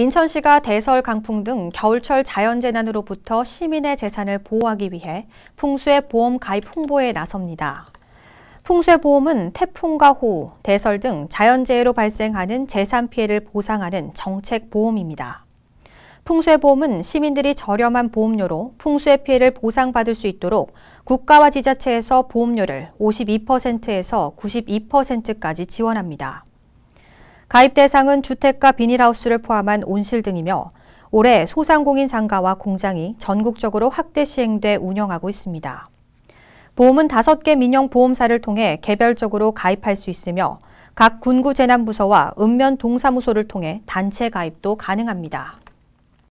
인천시가 대설, 강풍 등 겨울철 자연재난으로부터 시민의 재산을 보호하기 위해 풍수의 보험 가입 홍보에 나섭니다. 풍수의 보험은 태풍과 호우, 대설 등 자연재해로 발생하는 재산 피해를 보상하는 정책 보험입니다. 풍수의 보험은 시민들이 저렴한 보험료로 풍수의 피해를 보상받을 수 있도록 국가와 지자체에서 보험료를 52%에서 92%까지 지원합니다. 가입 대상은 주택과 비닐하우스를 포함한 온실 등이며 올해 소상공인 상가와 공장이 전국적으로 확대 시행돼 운영하고 있습니다. 보험은 5개 민영 보험사를 통해 개별적으로 가입할 수 있으며 각 군구 재난부서와 읍면 동사무소를 통해 단체 가입도 가능합니다.